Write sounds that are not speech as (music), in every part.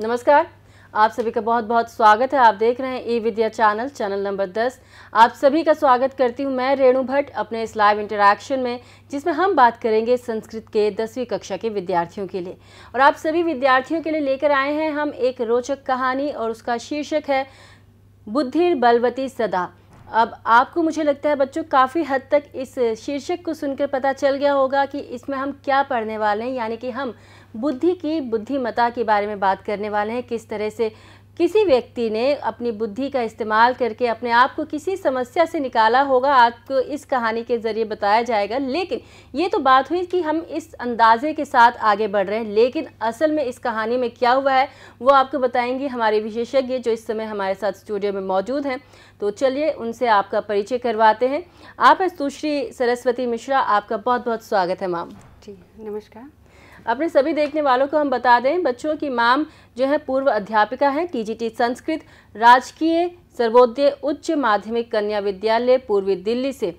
नमस्कार आप सभी का बहुत बहुत स्वागत है आप देख रहे हैं E Vidya channel channel number 10 आप सभी का स्वागत करती हूं मैं रेणु भट्ट अपने इस लाइव इंटरेक्शन में जिसमें हम बात करेंगे संस्कृत के दसवीं कक्षा के विद्यार्थियों के लिए और आप सभी विद्यार्थियों के लिए लेकर आए हैं हम एक रोचक कहानी और उसका शीर्षक है बुद्धिर बलवती सदा अब आपको मुझे लगता है बच्चों काफ़ी हद तक इस शीर्षक को सुनकर पता चल गया होगा कि इसमें हम क्या पढ़ने वाले हैं यानी कि हम बुद्धि की बुद्धिमता के बारे में बात करने वाले हैं किस तरह से किसी व्यक्ति ने अपनी बुद्धि का इस्तेमाल करके अपने आप को किसी समस्या से निकाला होगा आपको इस कहानी के ज़रिए बताया जाएगा लेकिन ये तो बात हुई कि हम इस अंदाजे के साथ आगे बढ़ रहे हैं लेकिन असल में इस कहानी में क्या हुआ है वो आपको बताएंगी हमारे विशेषज्ञ जो इस समय हमारे साथ स्टूडियो में मौजूद हैं तो चलिए उनसे आपका परिचय करवाते हैं आप है सुश्री सरस्वती मिश्रा आपका बहुत बहुत स्वागत है मैम जी नमस्कार अपने सभी देखने वालों को हम बता दें बच्चों की माम जो है पूर्व अध्यापिका है टीजीटी संस्कृत राजकीय सर्वोदय उच्च माध्यमिक कन्या विद्यालय पूर्वी दिल्ली से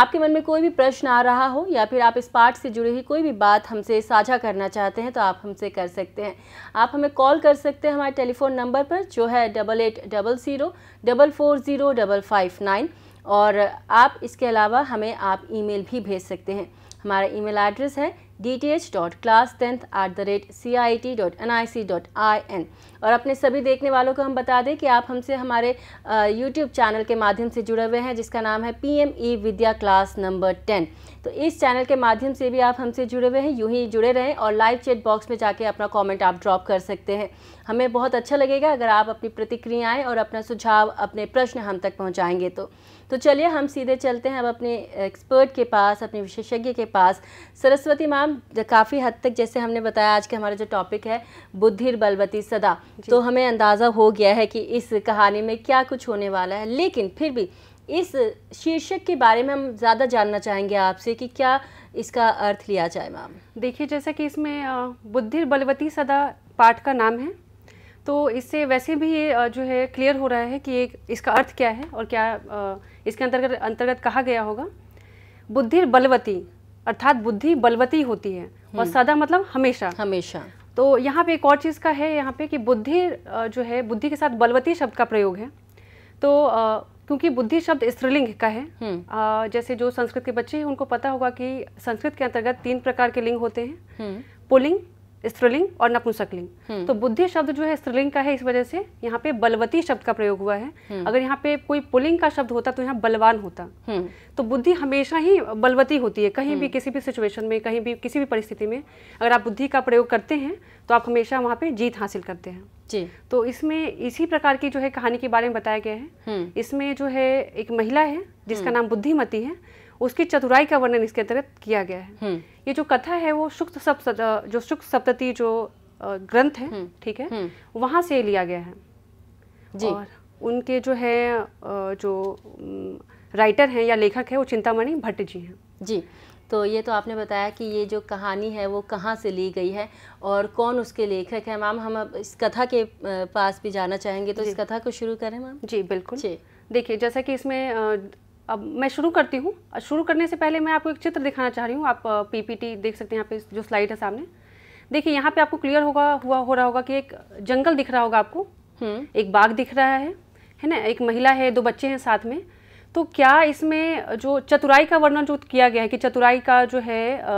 आपके मन में कोई भी प्रश्न आ रहा हो या फिर आप इस पाठ से जुड़ी हुई कोई भी बात हमसे साझा करना चाहते हैं तो आप हमसे कर सकते हैं आप हमें कॉल कर सकते हैं हमारे टेलीफोन नंबर पर जो है double eight double zero double four zero double five nine और आप इसके अलावा हमें आप ईमेल भी भेज सकते हैं हमारा ईमेल एड्रेस है D T H dot class tenth at the rate C I T dot N I C dot I N और अपने सभी देखने वालों को हम बता दें कि आप हमसे हमारे यूट्यूब चैनल के माध्यम से जुड़े हुए हैं जिसका नाम है P M E Vidya class number ten तो इस चैनल के माध्यम से भी आप हमसे जुड़े हुए हैं यूँ ही जुड़े रहें और लाइव चैट बॉक्स में जाके अपना कॉमेंट आप ड्रॉप कर सकते हैं हमें बहुत अच्छा लगेगा अगर आप अपनी प्रतिक्रियाएँ और अपना सुझाव अपने प्रश्न हम तक पहुंचाएंगे तो तो चलिए हम सीधे चलते हैं अब अपने एक्सपर्ट के पास अपने विशेषज्ञ के पास सरस्वती मैम काफ़ी हद तक जैसे हमने बताया आज के हमारा जो टॉपिक है बुद्धिर बलवती सदा तो हमें अंदाज़ा हो गया है कि इस कहानी में क्या कुछ होने वाला है लेकिन फिर भी इस शीर्षक के बारे में हम ज़्यादा जानना चाहेंगे आपसे कि क्या इसका अर्थ लिया जाए मैम देखिए जैसा कि इसमें बुद्धिर बलवती सदा पाठ का नाम है तो इससे वैसे भी ये जो है क्लियर हो रहा है कि एक इसका अर्थ क्या है और क्या इसके अंतर्गत अंतर्गत कहा गया होगा बुद्धि बलवती अर्थात बुद्धि बलवती होती है और हम्म। सदा मतलब हमेशा हमेशा तो यहाँ पे एक और चीज़ का है यहाँ पे कि बुद्धि जो है बुद्धि के साथ बलवती शब्द का प्रयोग है तो क्योंकि बुद्धि शब्द स्त्रीलिंग का है हम्म। जैसे जो संस्कृत के बच्चे हैं उनको पता होगा कि संस्कृत के अंतर्गत तीन प्रकार के लिंग होते हैं हम्म। पुलिंग स्त्रीलिंग और नपुंसकलिंग हम्म। तो बुद्धि शब्द जो है स्त्रीलिंग का है इस वजह से यहाँ पे बलवती शब्द का प्रयोग हुआ है हम्म। अगर यहाँ पे कोई पुलिंग का शब्द होता तो यहाँ बलवान होता हम्म। तो बुद्धि हमेशा ही बलवती होती है कहीं भी किसी भी सिचुएशन में कहीं भी किसी भी परिस्थिति में अगर आप बुद्धि का प्रयोग करते हैं तो आप हमेशा वहाँ पे जीत हासिल करते हैं तो इसमें इसी प्रकार की जो है कहानी के बारे में बताया गया है इसमें जो है एक महिला है जिसका नाम बुद्धिमती है उसकी चतुराई का वर्णन इसके अंतर्गत किया गया है हम्म। ये जो कथा है वो शुक्र सप्त जो शुक्र सप्तती जो ग्रंथ है हम्म। ठीक है हम्म। वहाँ से लिया गया है जी। और उनके जो है जो राइटर हैं या लेखक है वो चिंतामणि भट्ट जी हैं जी तो ये तो आपने बताया कि ये जो कहानी है वो कहाँ से ली गई है और कौन उसके लेखक है मैम हम इस कथा के पास भी जाना चाहेंगे तो इस कथा को शुरू करें मैम जी बिल्कुल जी देखिए जैसा कि इसमें अब मैं शुरू करती हूँ शुरू करने से पहले मैं आपको एक चित्र दिखाना चाह रही हूँ आप पीपीटी देख सकते हैं यहाँ पे जो स्लाइड है सामने देखिए यहाँ पे आपको क्लियर होगा हुआ हो रहा होगा कि एक जंगल दिख रहा होगा आपको हम्म। एक बाघ दिख रहा है है ना एक महिला है दो बच्चे हैं साथ में तो क्या इसमें जो चतुराई का वर्णन जो किया गया है कि चतुराई का जो है आ,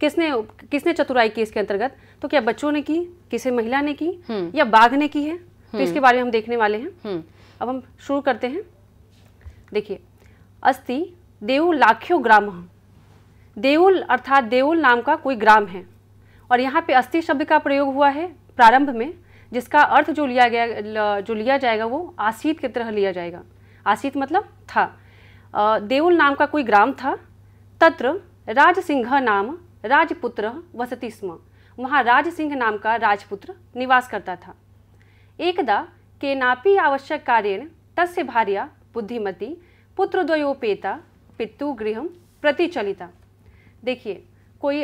किसने किसने चतुराई की इसके अंतर्गत तो क्या बच्चों ने की किसी महिला ने की हम्म। या बाघ ने की है तो हम्म। इसके बारे में हम देखने वाले हैं अब हम शुरू करते हैं देखिए अस्ति देउल लाख्यो ग्राम देउल अर्थात देउल नाम का कोई ग्राम है और यहाँ पे अस्थि शब्द का प्रयोग हुआ है प्रारंभ में जिसका अर्थ जो लिया गया जो लिया जाएगा वो आसीत की तरह लिया जाएगा आसीत मतलब था देउल नाम का कोई ग्राम था तत्र राज सिंह नाम राजपुत्र वसती स्म वहाँ राज सिंह नाम का राजपुत्र निवास करता था एकदा केनापि आवश्यक कार्य तस्य भार्या बुद्धिमती पुत्रद्वयोपेता प्रति प्रतिचलिता देखिए कोई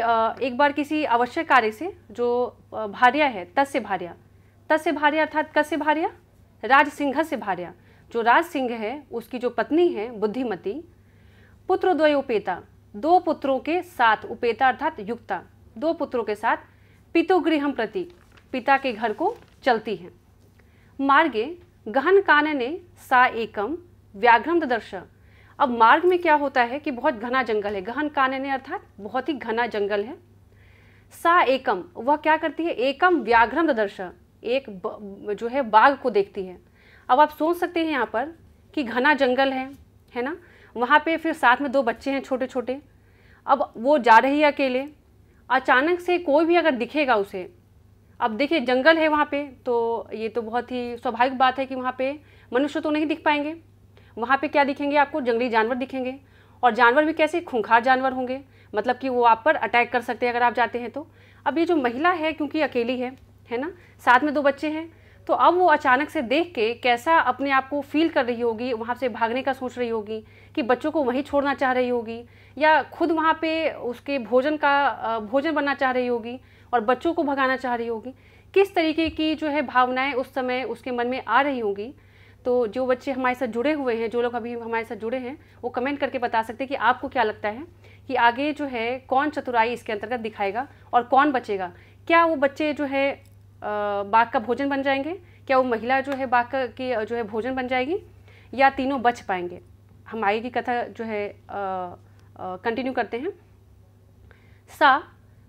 एक बार किसी आवश्यक कार्य से जो भार्या है तस्य भार्या तस्य भार्या अर्थात कस्य भार्या राज सिंह से भार्या जो राज सिंह है उसकी जो पत्नी है बुद्धिमती पुत्रद्वय उपेता दो पुत्रों के साथ उपेता अर्थात युक्ता दो पुत्रों के साथ पितुगृहम प्रति पिता के घर को चलती हैं मार्गे गहन कान ने सा एकम व्याघ्रम दर्श अब मार्ग में क्या होता है कि बहुत घना जंगल है गहन कानने अर्थात बहुत ही घना जंगल है सा एकम वह क्या करती है एकम व्याघ्रम दर्श एक ब, जो है बाघ को देखती है अब आप सोच सकते हैं यहाँ पर कि घना जंगल है है ना वहाँ पे फिर साथ में दो बच्चे हैं छोटे छोटे अब वो जा रही है अकेले अचानक से कोई भी अगर दिखेगा उसे अब देखिए जंगल है वहाँ पे तो ये तो बहुत ही स्वाभाविक बात है कि वहाँ पे मनुष्य तो नहीं दिख पाएंगे वहाँ पे क्या दिखेंगे आपको जंगली जानवर दिखेंगे और जानवर भी कैसे खूंखार जानवर होंगे मतलब कि वो आप पर अटैक कर सकते हैं अगर आप जाते हैं तो अब ये जो महिला है क्योंकि अकेली है है ना साथ में दो बच्चे हैं तो अब वो अचानक से देख के कैसा अपने आप को फील कर रही होगी वहाँ से भागने का सोच रही होगी कि बच्चों को वहीं छोड़ना चाह रही होगी या खुद वहाँ पे उसके भोजन का भोजन बनना चाह रही होगी और बच्चों को भगाना चाह रही होगी किस तरीके की जो है भावनाएं उस समय उसके मन में आ रही होंगी तो जो बच्चे हमारे साथ जुड़े हुए हैं जो लोग अभी हमारे साथ जुड़े हैं वो कमेंट करके बता सकते हैं कि आपको क्या लगता है कि आगे जो है कौन चतुराई इसके अंतर्गत दिखाएगा और कौन बचेगा क्या वो बच्चे जो है बाघ का भोजन बन जाएंगे क्या वो महिला जो है बाघ की जो है भोजन बन जाएगी या तीनों बच पाएंगे हम आगे की कथा जो है कंटिन्यू करते हैं सा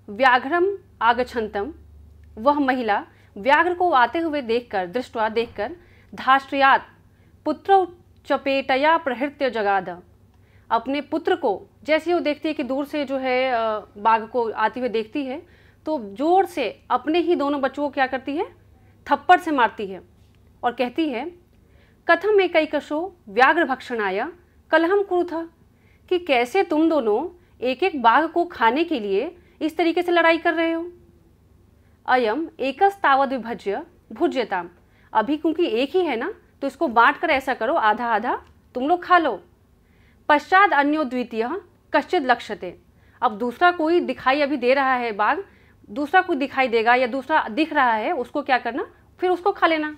व्याघ्रम आगछंतम वह महिला व्याघ्र को आते हुए देखकर दृष्टवा देखकर धाष्ट्रियात पुत्र चपेटया प्रहृत्य जगाद अपने पुत्र को जैसे वो देखती है कि दूर से जो है बाघ को आती हुई देखती है तो जोर से अपने ही दोनों बच्चों को क्या करती है थप्पड़ से मारती है और कहती है कथम एक कई कशो व्याघ्र भक्षण आया कलहम कुरु था कि कैसे तुम दोनों एक एक बाघ को खाने के लिए इस तरीके से लड़ाई कर रहे हो अयम एकस्तावत विभज्य भुज्यताम अभी क्योंकि एक ही है ना तो इसको बांट कर ऐसा करो आधा आधा तुम लोग खा लो पश्चात अन्यो द्वितीय कश्चित लक्ष्यते अब दूसरा कोई दिखाई अभी दे रहा है बाघ दूसरा कोई दिखाई देगा या दूसरा दिख रहा है उसको क्या करना फिर उसको खा लेना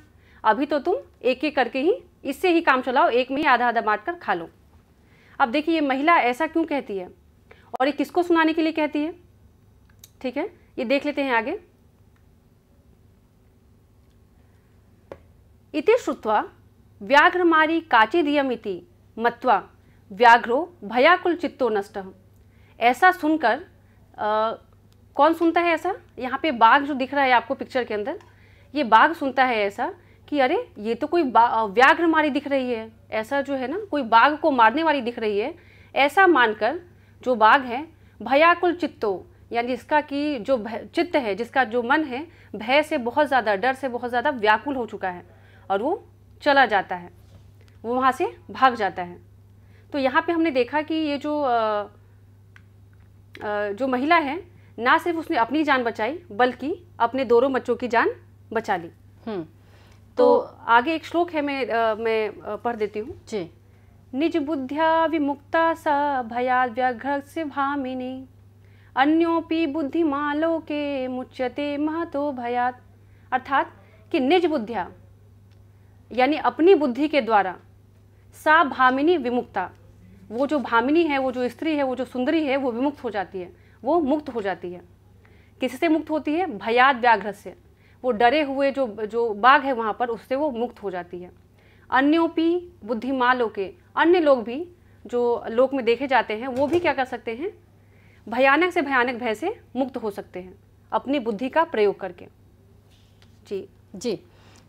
अभी तो तुम एक एक करके ही इससे ही काम चलाओ एक में ही आधा आधा बांट कर खा लो अब देखिए ये महिला ऐसा क्यों कहती है और ये किसको सुनाने के लिए कहती है ठीक है ये देख लेते हैं आगे इति श्रुत्वा व्याघ्रमारी काचिदियमिति मत्वा व्याघ्रो भयाकुल चित्तो नष्ट ऐसा सुनकर आ, कौन सुनता है ऐसा यहाँ पे बाघ जो दिख रहा है आपको पिक्चर के अंदर ये बाघ सुनता है ऐसा कि अरे ये तो कोई व्याघ्र मारी दिख रही है ऐसा जो है ना कोई बाघ को मारने वाली दिख रही है ऐसा मानकर जो बाघ है भयाकुल चित्तो यानी इसका कि जो चित्त है जिसका जो मन है भय से बहुत ज़्यादा डर से बहुत ज़्यादा व्याकुल हो चुका है और वो चला जाता है वो वहाँ से भाग जाता है तो यहाँ पे हमने देखा कि ये जो आ, आ, जो महिला है ना सिर्फ उसने अपनी जान बचाई बल्कि अपने दोनों बच्चों की जान बचा ली हम्म। तो, तो आगे एक श्लोक है मैं आ, मैं पढ़ देती हूँ जी निज बुद्धिया विमुक्ता स भया से भामिनी अन्योपि के मुच्यते महतो भयात अर्थात कि निज बुद्धिया यानी अपनी बुद्धि के द्वारा सा भामिनी विमुक्ता वो जो भामिनी है वो जो स्त्री है वो जो सुंदरी है वो विमुक्त हो जाती है वो मुक्त हो जाती है किससे मुक्त होती है भयाद व्याघ्र से वो डरे हुए जो जो बाघ है वहाँ पर उससे वो मुक्त हो जाती है अन्योपी बुद्धिमालों के अन्य लोग भी जो लोक में देखे जाते हैं वो भी क्या कर सकते हैं भयानक से भयानक भय से मुक्त हो सकते हैं अपनी बुद्धि का प्रयोग करके जी जी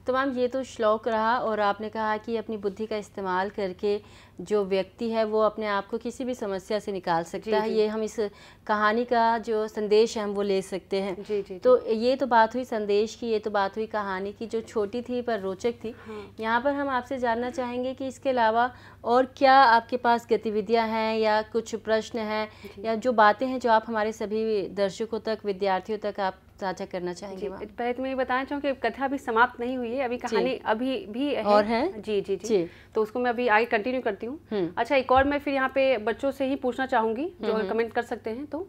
तो मैम ये तो श्लोक रहा और आपने कहा कि अपनी बुद्धि का इस्तेमाल करके जो व्यक्ति है वो अपने आप को किसी भी समस्या से निकाल सकता है ये हम इस कहानी का जो संदेश है हम वो ले सकते हैं जी, जी, तो ये तो बात हुई संदेश की ये तो बात हुई कहानी की जो छोटी थी पर रोचक थी हाँ। यहाँ पर हम आपसे जानना चाहेंगे कि इसके अलावा और क्या आपके पास गतिविधियाँ हैं या कुछ प्रश्न हैं या जो बातें हैं जो आप हमारे सभी दर्शकों तक विद्यार्थियों तक आप साझा करना चाहेंगे पहले तो मैं ये बताना चाहूँ की कथा अभी समाप्त नहीं हुई है अभी कहानी अभी भी है। और है जी, जी जी जी तो उसको मैं अभी आगे कंटिन्यू करती हूँ हम्म। अच्छा एक और मैं फिर यहाँ पे बच्चों से ही पूछना चाहूंगी जो कमेंट हम्म, हम्म। कर सकते हैं तो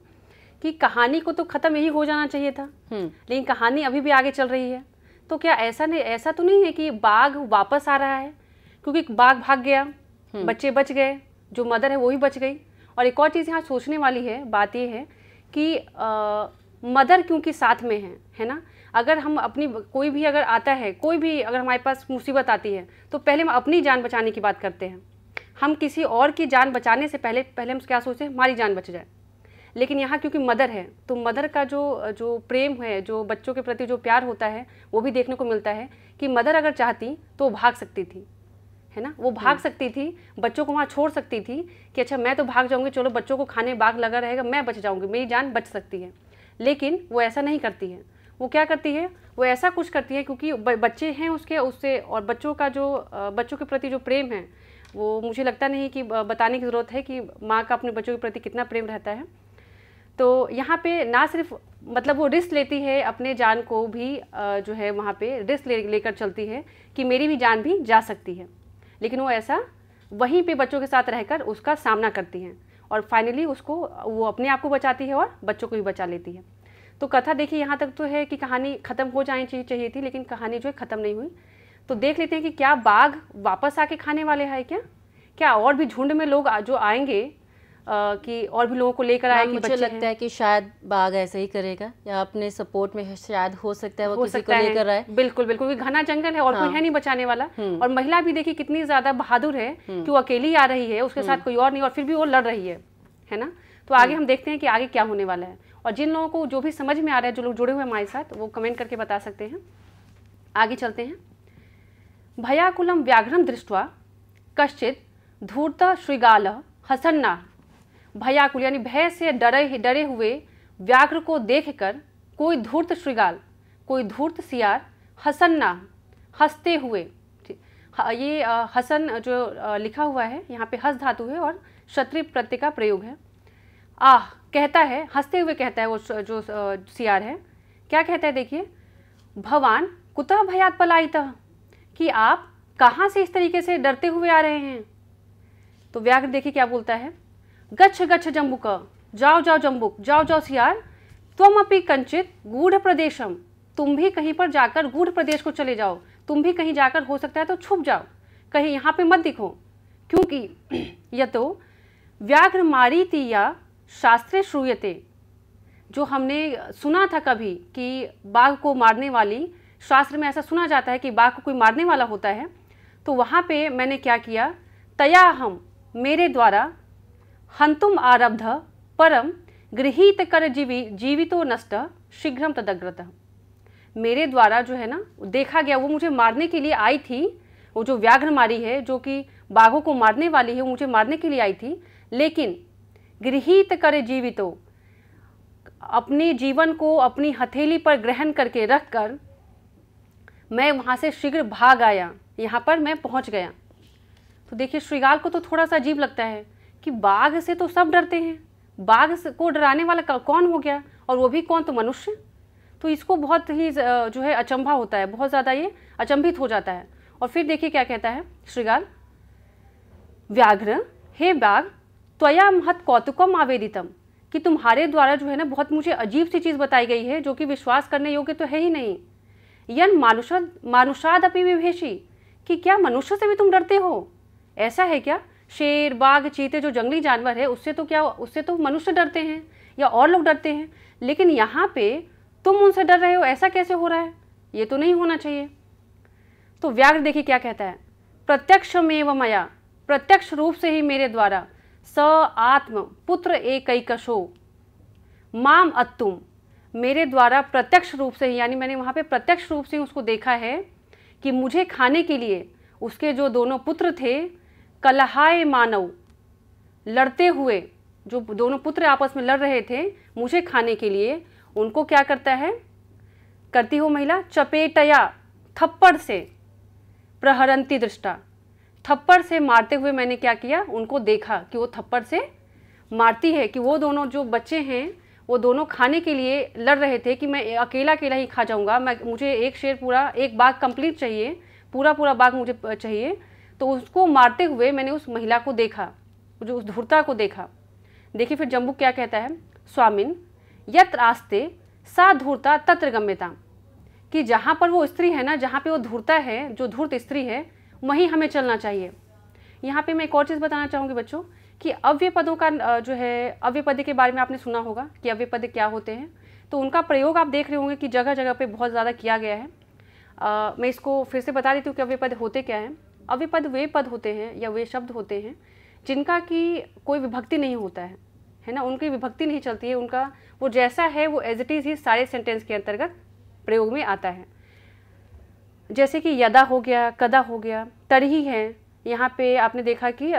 कि कहानी को तो ख़त्म यही हो जाना चाहिए था लेकिन कहानी अभी भी आगे चल रही है तो क्या ऐसा नहीं ऐसा तो नहीं है कि बाघ वापस आ रहा है क्योंकि बाघ भाग गया बच्चे बच गए जो मदर है वो ही बच गई और एक और चीज़ यहाँ सोचने वाली है बात ये है कि मदर क्योंकि साथ में है है ना अगर हम अपनी कोई भी अगर आता है कोई भी अगर हमारे पास मुसीबत आती है तो पहले हम अपनी जान बचाने की बात करते हैं हम किसी और की जान बचाने से पहले पहले हम क्या सोचते हैं हमारी जान बच जाए लेकिन यहाँ क्योंकि मदर है तो मदर का जो जो प्रेम है जो बच्चों के प्रति जो प्यार होता है वो भी देखने को मिलता है कि मदर अगर चाहती तो वो भाग सकती थी है ना वो भाग हम्म। सकती थी बच्चों को वहाँ छोड़ सकती थी कि अच्छा मैं तो भाग जाऊँगी चलो बच्चों को खाने बाग लगा रहेगा मैं बच जाऊँगी मेरी जान बच सकती है लेकिन वो ऐसा नहीं करती है वो क्या करती है वो ऐसा कुछ करती है क्योंकि बच्चे हैं उसके उससे और बच्चों का जो बच्चों के प्रति जो प्रेम है वो मुझे लगता नहीं कि बताने की ज़रूरत है कि माँ का अपने बच्चों के प्रति कितना प्रेम रहता है तो यहाँ पे ना सिर्फ मतलब वो रिस्क लेती है अपने जान को भी जो है वहाँ पे रिस्क ले लेकर चलती है कि मेरी भी जान भी जा सकती है लेकिन वो ऐसा वहीं पे बच्चों के साथ रहकर उसका सामना करती हैं और फाइनली उसको वो अपने आप को बचाती है और बच्चों को भी बचा लेती है तो कथा देखिए यहाँ तक तो है कि कहानी ख़त्म हो जानी चाहिए चाहिए थी लेकिन कहानी जो है ख़त्म नहीं हुई तो देख लेते हैं कि क्या बाघ वापस आके खाने वाले हैं क्या क्या और भी झुंड में लोग जो आएंगे कि और भी लोगों को लेकर आए हाँ, कि मुझे लगता है कि शायद बाघ ऐसा ही करेगा या अपने सपोर्ट में शायद हो सकता है वो किसी को लेकर आए बिल्कुल बिल्कुल क्योंकि घना जंगल है और हाँ। कोई है नहीं बचाने वाला हम्म। और महिला भी देखिए कितनी ज्यादा बहादुर है हम्म। कि वो अकेली आ रही है उसके साथ हम्म। कोई और नहीं और फिर भी वो लड़ रही है है ना तो आगे हम देखते हैं कि आगे क्या होने वाला है और जिन लोगों को जो भी समझ में आ रहा है जो लोग जुड़े हुए हमारे साथ वो कमेंट करके बता सकते हैं आगे चलते हैं भयाकुलम व्याघ्रम दृष्टवा कश्चित धूर्त श्रीगाल हसन्ना भयाकुल यानी भय से डरे डरे हुए व्याघ्र को देखकर कोई धूर्त श्रृगाल कोई धूर्त सियार हसन्ना हंसते हुए ये हसन जो लिखा हुआ है यहाँ पे हस धातु है और क्षत्रिय प्रत्यय का प्रयोग है आह कहता है हंसते हुए कहता है वो जो सियार है क्या कहता है देखिए भगवान कुतः भयात पलायित कि आप कहाँ से इस तरीके से डरते हुए आ रहे हैं तो व्याघ्र देखिए क्या बोलता है गच्छ गच्छ जम्बुक जाओ जाओ जम्बुक जाओ जाओ सियार तुम अपनी कंचित गूढ़ प्रदेशम तुम भी कहीं पर जाकर गूढ़ प्रदेश को चले जाओ तुम भी कहीं जाकर हो सकता है तो छुप जाओ कहीं यहाँ पे मत दिखो क्योंकि (clears throat) यह तो व्याघ्र मारी थी या शास्त्र श्रूयते जो हमने सुना था कभी कि बाघ को मारने वाली शास्त्र में ऐसा सुना जाता है कि बाघ को कोई मारने वाला होता है तो वहाँ पे मैंने क्या किया तया हम मेरे द्वारा हंतुम आरब्ध परम गृहित कर जीवी जीवितो नष्ट शीघ्रम तदग्रत मेरे द्वारा जो है ना देखा गया वो मुझे मारने के लिए आई थी वो जो व्याघ्र मारी है जो कि बाघों को मारने वाली है वो मुझे मारने के लिए आई थी लेकिन गृहित कर जीवितो अपने जीवन को अपनी हथेली पर ग्रहण करके रख कर मैं वहाँ से शीघ्र भाग आया यहाँ पर मैं पहुँच गया तो देखिए श्रीगाल को तो थोड़ा सा अजीब लगता है कि बाघ से तो सब डरते हैं बाघ को डराने वाला कौन हो गया और वो भी कौन तो मनुष्य तो इसको बहुत ही जो है अचंभा होता है बहुत ज़्यादा ये अचंभित हो जाता है और फिर देखिए क्या कहता है श्रीगाल व्याघ्र हे बाघ त्वया महत कौतुकम आवेदितम कि तुम्हारे द्वारा जो है ना बहुत मुझे अजीब सी चीज़ बताई गई है जो कि विश्वास करने योग्य तो है ही नहीं यन मानुषद मानुषाद अपनी विभेषी कि क्या मनुष्य से भी तुम डरते हो ऐसा है क्या शेर बाघ चीते जो जंगली जानवर है उससे तो क्या उससे तो मनुष्य डरते हैं या और लोग डरते हैं लेकिन यहाँ पे तुम उनसे डर रहे हो ऐसा कैसे हो रहा है ये तो नहीं होना चाहिए तो व्याघ्र देखिए क्या कहता है प्रत्यक्ष में मया प्रत्यक्ष रूप से ही मेरे द्वारा स आत्म पुत्र कशो माम अत्तुम मेरे द्वारा प्रत्यक्ष रूप से ही यानी मैंने वहाँ पे प्रत्यक्ष रूप से उसको देखा है कि मुझे खाने के लिए उसके जो दोनों पुत्र थे कलहाए मानव लड़ते हुए जो दोनों पुत्र आपस में लड़ रहे थे मुझे खाने के लिए उनको क्या करता है करती हो महिला चपेटया थप्पड़ से प्रहरंती दृष्टा थप्पड़ से मारते हुए मैंने क्या किया उनको देखा कि वो थप्पड़ से मारती है कि वो दोनों जो बच्चे हैं वो दोनों खाने के लिए लड़ रहे थे कि मैं अकेला अकेला ही खा जाऊंगा मैं मुझे एक शेर पूरा एक बाग कंप्लीट चाहिए पूरा पूरा बाग मुझे चाहिए तो उसको मारते हुए मैंने उस महिला को देखा जो उस धूर्ता को देखा देखिए फिर जम्बू क्या कहता है स्वामिन यत्र आस्ते सा धूर्ता तत्र गम्यता कि जहाँ पर वो स्त्री है ना जहाँ पे वो धूर्ता है जो धूर्त स्त्री है वहीं हमें चलना चाहिए यहाँ पे मैं एक और चीज़ बताना चाहूँगी बच्चों कि अव्य पदों का जो है अव्य पद के बारे में आपने सुना होगा कि अव्य पद क्या होते हैं तो उनका प्रयोग आप देख रहे होंगे कि जगह जगह पर बहुत ज़्यादा किया गया है आ, मैं इसको फिर से बता देती हूँ कि अव्य पद होते क्या हैं अव्य पद वे पद होते हैं या वे शब्द होते हैं जिनका कि कोई विभक्ति नहीं होता है है ना उनकी विभक्ति नहीं चलती है उनका वो जैसा है वो एज इट इज़ ही सारे सेंटेंस के अंतर्गत प्रयोग में आता है जैसे कि यदा हो गया कदा हो गया तरही है यहाँ पे आपने देखा कि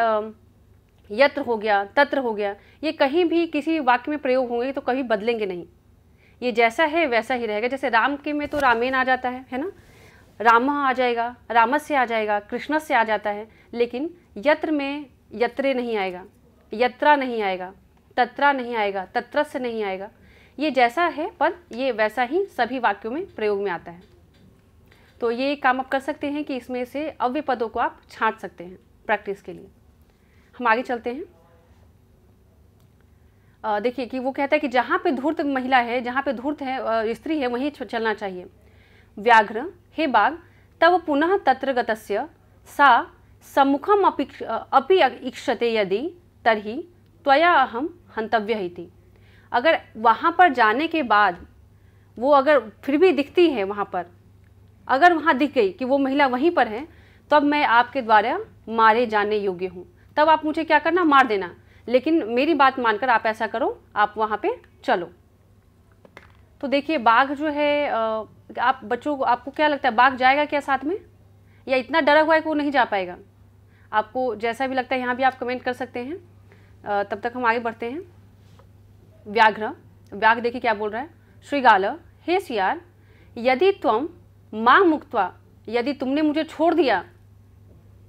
यत्र हो गया तत्र हो गया ये कहीं भी किसी वाक्य में प्रयोग होंगे तो कभी बदलेंगे नहीं ये जैसा है वैसा ही रहेगा जैसे राम के में तो रामेन आ जाता है है ना राम आ जाएगा रामस से आ जाएगा कृष्ण से आ जाता है लेकिन यत्र में यत्रे नहीं आएगा यत्रा नहीं आएगा तत्रा नहीं आएगा तत्र से नहीं आएगा ये जैसा है पद ये वैसा ही सभी वाक्यों में प्रयोग में आता है तो ये काम आप कर सकते हैं कि इसमें से अव्य पदों को आप छाँट सकते हैं प्रैक्टिस के लिए हम आगे चलते हैं देखिए कि वो कहता है कि जहाँ पे धूर्त महिला है जहाँ पे धूर्त है स्त्री है वहीं चलना चाहिए व्याघ्र हे बाग तव पुनः तत्र गतस्य सा सम्मुखम् अपि अपि इक्षते यदि तर्हि त्वया अहम हंतव्य इति अगर वहाँ पर जाने के बाद वो अगर फिर भी दिखती है वहाँ पर अगर वहाँ दिख गई कि वो महिला वहीं पर है तब मैं आपके द्वारा मारे जाने योग्य हूँ तब आप मुझे क्या करना मार देना लेकिन मेरी बात मानकर आप ऐसा करो आप वहाँ पे चलो तो देखिए बाघ जो है आप बच्चों को आपको क्या लगता है बाघ जाएगा क्या साथ में या इतना डरा हुआ है कि वो नहीं जा पाएगा आपको जैसा भी लगता है यहाँ भी आप कमेंट कर सकते हैं तब तक हम आगे बढ़ते हैं व्याघ्र व्याघ देखिए क्या बोल रहा है श्रीगाल हे सियार यदि तुम माँ मुक्तवा यदि तुमने मुझे छोड़ दिया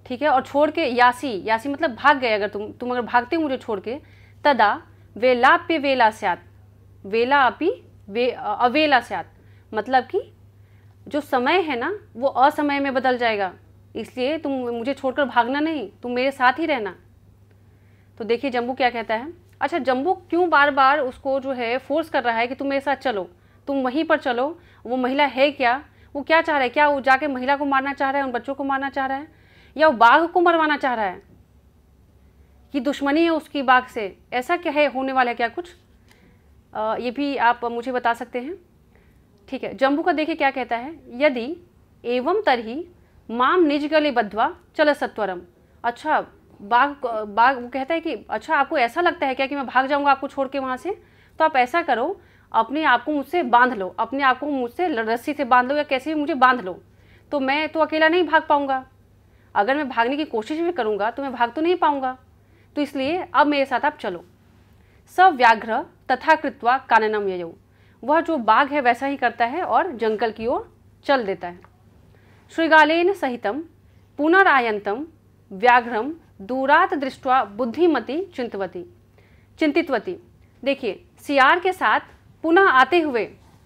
ठीक है और छोड़ के यासी यासी मतलब भाग गए अगर तुम तुम अगर भागते हो मुझे छोड़ के तदा वेला पे वेला स्यात वेला आपी वे अवेला स्यात मतलब कि जो समय है ना वो असमय में बदल जाएगा इसलिए तुम मुझे छोड़कर भागना नहीं तुम मेरे साथ ही रहना तो देखिए जम्बू क्या कहता है अच्छा जम्बू क्यों बार बार उसको जो है फोर्स कर रहा है कि तुम मेरे साथ चलो तुम वहीं पर चलो वो महिला है क्या वो क्या चाह रहा है क्या वो जाके महिला को मारना चाह रहा है उन बच्चों को मारना चाह रहा है या वो बाघ को मरवाना चाह रहा है कि दुश्मनी है उसकी बाघ से ऐसा क्या है होने वाला है क्या कुछ ये भी आप मुझे बता सकते हैं ठीक है जम्बू का देखिए क्या कहता है यदि एवं तरही माम निज गले बद्धवा चल सत्वरम अच्छा बाघ बाघ वो कहता है कि अच्छा आपको ऐसा लगता है क्या कि मैं भाग जाऊंगा आपको छोड़ के वहाँ से तो आप ऐसा करो अपने आप को मुझसे बांध लो अपने आप को मुझसे रस्सी से बांध लो या कैसे भी मुझे बांध लो तो मैं तो अकेला नहीं भाग पाऊँगा अगर मैं भागने की कोशिश भी करूँगा तो मैं भाग तो नहीं पाऊँगा तो इसलिए अब मेरे साथ आप चलो स व्याघ्र तथा कृत्वा काननम यय वह जो बाघ है वैसा ही करता है और जंगल की ओर चल देता है श्रीगालेन सहितम पुनरायंतम व्याघ्रम दूरात दृष्टवा बुद्धिमती चिंतवती चिंतितवती देखिए सियार के साथ पुनः आते हुए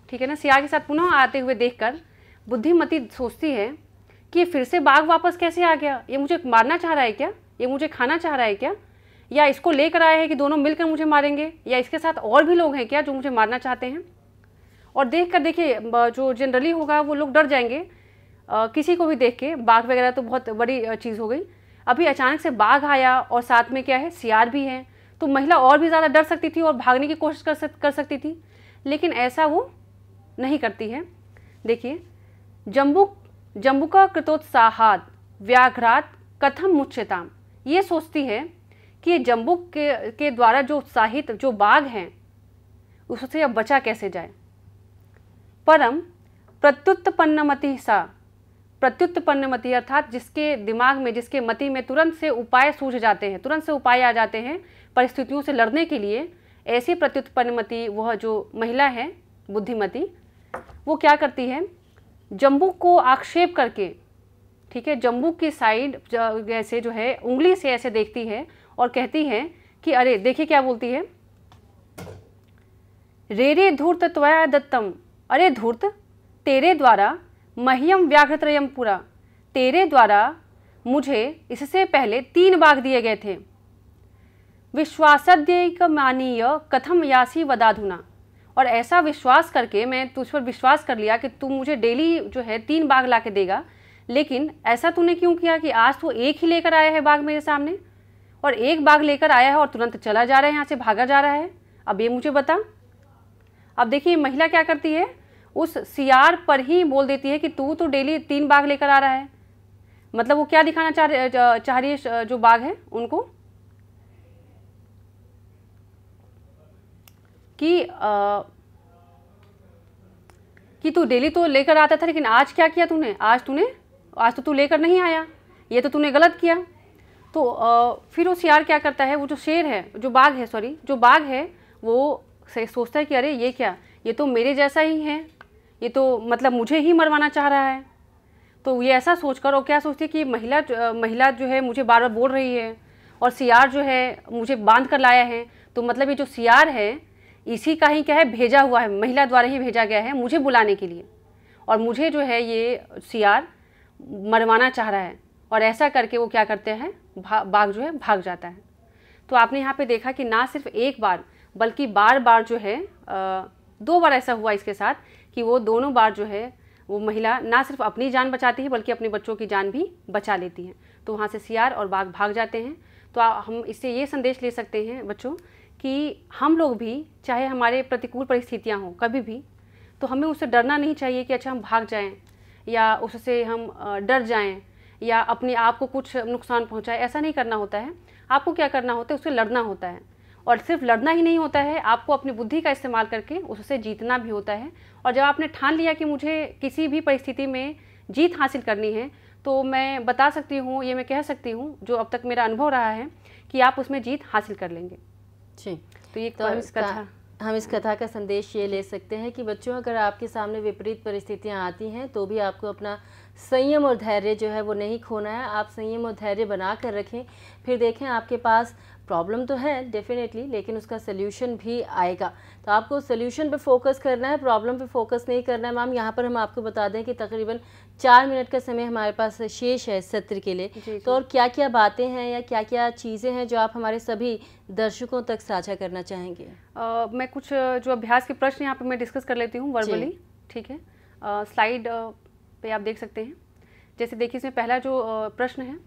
ठीक है ना सियार के साथ पुनः आते हुए देखकर बुद्धिमती सोचती है कि फिर से बाघ वापस कैसे आ गया ये मुझे मारना चाह रहा है क्या ये मुझे खाना चाह रहा है क्या या इसको लेकर आया है कि दोनों मिलकर मुझे मारेंगे या इसके साथ और भी लोग हैं क्या जो मुझे मारना चाहते हैं और देख कर देखिए जो जनरली होगा वो लोग डर जाएंगे आ, किसी को भी देख के बाघ वगैरह तो बहुत बड़ी चीज़ हो गई अभी अचानक से बाघ आया और साथ में क्या है सियार भी है तो महिला और भी ज़्यादा डर सकती थी और भागने की कोशिश कर सक कर सकती थी लेकिन ऐसा वो नहीं करती है देखिए जम्बू जम्बू का कृतोत्साह व्याघ्रात कथम मुच्छताम ये सोचती है कि जम्बू के के द्वारा जो उत्साहित जो बाघ हैं उससे अब बचा कैसे जाए परम प्रत्युत्पन्नमति सा प्रत्युत्पन्नमति अर्थात जिसके दिमाग में जिसके मति में तुरंत से उपाय सूझ जाते हैं तुरंत से उपाय आ जाते हैं परिस्थितियों से लड़ने के लिए ऐसी प्रत्युत्पन्नमति वह जो महिला है बुद्धिमती वो क्या करती है जम्बू को आक्षेप करके ठीक है जम्बू की साइड जैसे जो है उंगली से ऐसे देखती है और कहती हैं कि अरे देखिए क्या बोलती है रे रे धूर्त त्वया दत्तम अरे धूर्त तेरे द्वारा मह्यम व्याघ्रत्रयम पूरा तेरे द्वारा मुझे इससे पहले तीन बाघ दिए गए थे विश्वासद्यक मानीय कथम यासी वदाधुना और ऐसा विश्वास करके मैं तुझ पर विश्वास कर लिया कि तू मुझे डेली जो है तीन बाघ ला के देगा लेकिन ऐसा तूने क्यों किया कि आज तू एक ही लेकर आया है बाघ मेरे सामने और एक बाघ लेकर आया है और तुरंत चला जा रहा है यहाँ से भागा जा रहा है अब ये मुझे बता अब देखिए महिला क्या करती है उस सियार पर ही बोल देती है कि तू तो डेली तीन बाघ लेकर आ रहा है मतलब वो क्या दिखाना चाह रही चाह रही है जो बाघ है उनको कि आ, कि तू डेली तो लेकर आता था लेकिन आज क्या किया तूने आज तूने आज तो तू लेकर नहीं आया ये तो तूने गलत किया तो आ, फिर वो सियार क्या करता है वो जो शेर है जो बाघ है सॉरी जो बाघ है वो सोचता है कि अरे ये क्या ये तो मेरे जैसा ही है ये तो मतलब मुझे ही मरवाना चाह रहा है तो ये ऐसा सोचकर और क्या सोचती है कि महिला महिला जो है मुझे बार बार बोल रही है और सियार जो है मुझे बांध कर लाया है तो मतलब ये जो सियार है इसी का ही क्या है भेजा हुआ है महिला द्वारा ही भेजा गया है मुझे बुलाने के लिए और मुझे जो है ये सियार मरवाना चाह रहा है और ऐसा करके वो क्या करते हैं भा, बाघ जो है भाग जाता है तो आपने यहाँ पे देखा कि ना सिर्फ एक बार बल्कि बार बार जो है दो बार ऐसा हुआ इसके साथ कि वो दोनों बार जो है वो महिला ना सिर्फ अपनी जान बचाती है बल्कि अपने बच्चों की जान भी बचा लेती है तो वहाँ से सियार और बाघ भाग जाते हैं तो हम इससे ये संदेश ले सकते हैं बच्चों कि हम लोग भी चाहे हमारे प्रतिकूल परिस्थितियाँ हों कभी भी तो हमें उससे डरना नहीं चाहिए कि अच्छा हम भाग जाएँ या उससे हम डर जाएँ या अपने आप को कुछ नुकसान पहुंचाए ऐसा नहीं करना होता है आपको क्या करना होता है उससे लड़ना होता है और सिर्फ लड़ना ही नहीं होता है आपको अपनी बुद्धि का इस्तेमाल करके उससे जीतना भी होता है और जब आपने ठान लिया कि मुझे किसी भी परिस्थिति में जीत हासिल करनी है तो मैं बता सकती हूँ ये मैं कह सकती हूँ जो अब तक मेरा अनुभव रहा है कि आप उसमें जीत हासिल कर लेंगे जी तो ये तो कथा हम इस कथा का संदेश ये ले सकते हैं कि बच्चों अगर आपके सामने विपरीत परिस्थितियाँ आती हैं तो भी आपको अपना संयम और धैर्य जो है वो नहीं खोना है आप संयम और धैर्य बना कर रखें फिर देखें आपके पास प्रॉब्लम तो है डेफिनेटली लेकिन उसका सोल्यूशन भी आएगा तो आपको सोल्यूशन पे फोकस करना है प्रॉब्लम पे फोकस नहीं करना है मैम यहाँ पर हम आपको बता दें कि तकरीबन चार मिनट का समय हमारे पास शेष है सत्र के लिए जी, तो और क्या क्या बातें हैं या क्या क्या चीज़ें हैं जो आप हमारे सभी दर्शकों तक साझा करना चाहेंगे आ, मैं कुछ जो अभ्यास के प्रश्न यहाँ पर मैं डिस्कस कर लेती हूँ वर्बली ठीक है स्लाइड पर आप देख सकते हैं जैसे देखिए इसमें पहला जो प्रश्न है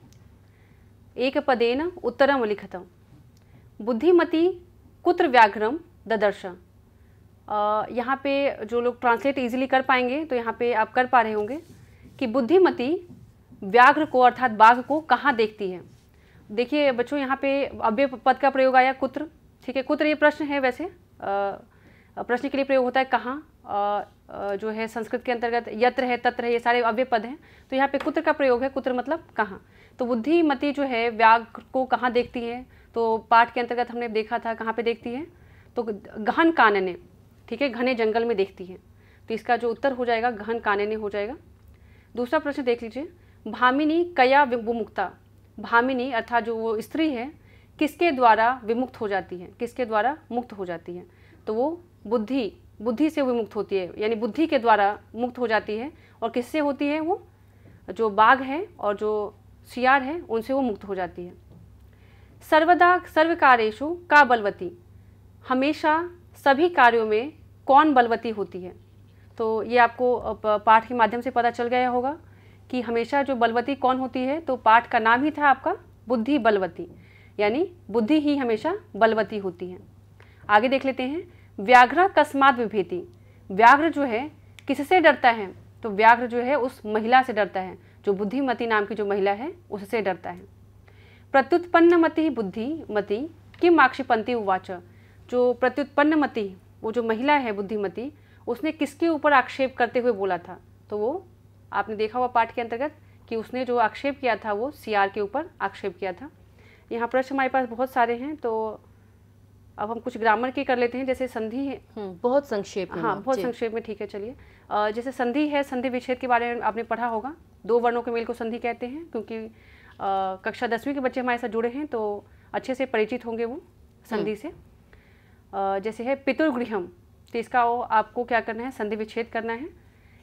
एक पदेन उत्तरम लिखता हूँ बुद्धिमती कुत्र व्याघ्रम ददर्श यहाँ पे जो लोग ट्रांसलेट इजीली कर पाएंगे तो यहाँ पे आप कर पा रहे होंगे कि बुद्धिमती व्याघ्र को अर्थात बाघ को कहाँ देखती है देखिए बच्चों यहाँ पे अव्य पद का प्रयोग आया कुत्र ठीक है कुत्र ये प्रश्न है वैसे प्रश्न के लिए प्रयोग होता है कहाँ जो है संस्कृत के अंतर्गत यत्र है तत्र है ये सारे अव्य पद हैं तो यहाँ पे कुत्र का प्रयोग है कुत्र मतलब कहाँ तो बुद्धिमती जो है व्याघ्र को कहाँ देखती है तो पाठ के अंतर्गत हमने देखा था कहाँ पे देखती है तो गहन कानने ठीक है घने जंगल में देखती है तो इसका जो उत्तर हो जाएगा गहन कानने हो जाएगा दूसरा प्रश्न देख लीजिए भामिनी कया विमुक्ता भामिनी अर्थात जो वो स्त्री है किसके द्वारा विमुक्त हो जाती है किसके द्वारा मुक्त हो जाती है तो वो बुद्धि बुद्धि से विमुक्त होती है यानी बुद्धि के द्वारा मुक्त हो जाती है और किससे होती है वो जो बाघ है और जो सियार है उनसे वो मुक्त हो जाती है सर्वदा सर्वकार्येशु का बलवती हमेशा सभी कार्यों में कौन बलवती होती है तो ये आपको पाठ के माध्यम से पता चल गया होगा कि हमेशा जो बलवती कौन होती है तो पाठ का नाम ही था आपका बुद्धि बलवती यानी बुद्धि ही हमेशा बलवती होती है आगे देख लेते हैं व्याघ्र अकस्मात विभेति व्याघ्र जो है किससे डरता है तो व्याघ्र जो है उस महिला से डरता है जो बुद्धिमती नाम की जो महिला है उससे डरता है मति बुद्धि मति किम माक्षिपंथी उवाच जो प्रत्युत्पन्न मति वो जो महिला है बुद्धिमती उसने किसके ऊपर आक्षेप करते हुए बोला था तो वो आपने देखा हुआ पाठ के अंतर्गत कि उसने जो आक्षेप किया था वो सीआर के ऊपर आक्षेप किया था यहाँ प्रश्न हमारे पास बहुत सारे हैं तो अब हम कुछ ग्रामर के कर लेते हैं जैसे संधि है हम्म, बहुत संक्षेप हाँ बहुत संक्षेप में ठीक है चलिए जैसे संधि है संधि विच्छेद के बारे में आपने पढ़ा होगा दो वर्णों के मेल को संधि कहते हैं क्योंकि कक्षा दसवीं के बच्चे हमारे साथ जुड़े हैं तो अच्छे से परिचित होंगे वो संधि हम्म। से जैसे है पितुर्गृहम तो इसका वो आपको क्या करना है संधि विच्छेद करना है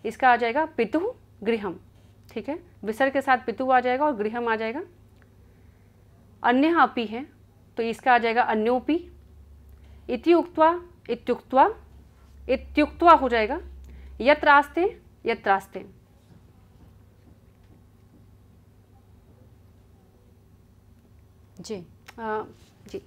इसका आ जाएगा पितु गृहम ठीक है विसर के साथ पितु आ जाएगा और गृहम आ जाएगा अन्य अपी है तो इसका आ जाएगा अन्योपी इतिवा इत्युक्त्वा इत्युक्त्वा हो जाएगा यत्रास्ते यत्रास्ते जी आ, हाँ, जी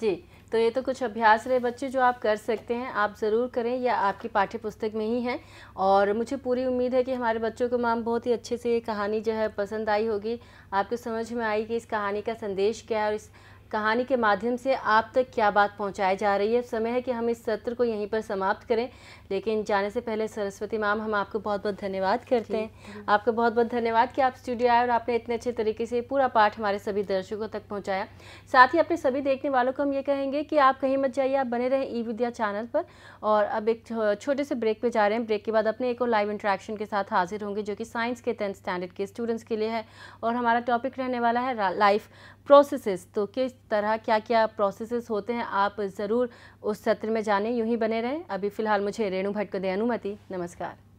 जी तो ये तो कुछ अभ्यास रहे बच्चे जो आप कर सकते हैं आप ज़रूर करें या आपकी पाठ्य पुस्तक में ही है और मुझे पूरी उम्मीद है कि हमारे बच्चों को मैम बहुत ही अच्छे से ये कहानी जो है पसंद आई होगी आपको समझ में आई कि इस कहानी का संदेश क्या है और इस कहानी के माध्यम से आप तक क्या बात पहुंचाई जा रही है समय है कि हम इस सत्र को यहीं पर समाप्त करें लेकिन जाने से पहले सरस्वती मैम हम आपको बहुत बहुत धन्यवाद करते हैं आपका बहुत बहुत धन्यवाद कि आप स्टूडियो आए और आपने इतने अच्छे तरीके से पूरा पाठ हमारे सभी दर्शकों तक पहुँचाया साथ ही अपने सभी देखने वालों को हम ये कहेंगे कि आप कहीं मत जाइए आप बने रहें ई विद्या चैनल पर और अब एक छोटे से ब्रेक पर जा रहे हैं ब्रेक के बाद अपने एक और लाइव इंट्रैक्शन के साथ हाजिर होंगे जो कि साइंस के टेंथ स्टैंडर्ड के स्टूडेंट्स के लिए है और हमारा टॉपिक रहने वाला है लाइफ प्रोसेसेस तो किस तरह क्या क्या प्रोसेसेस होते हैं आप ज़रूर उस सत्र में जाने यूँ ही बने रहें अभी फ़िलहाल मुझे रेणु भट्ट को दे अनुमति नमस्कार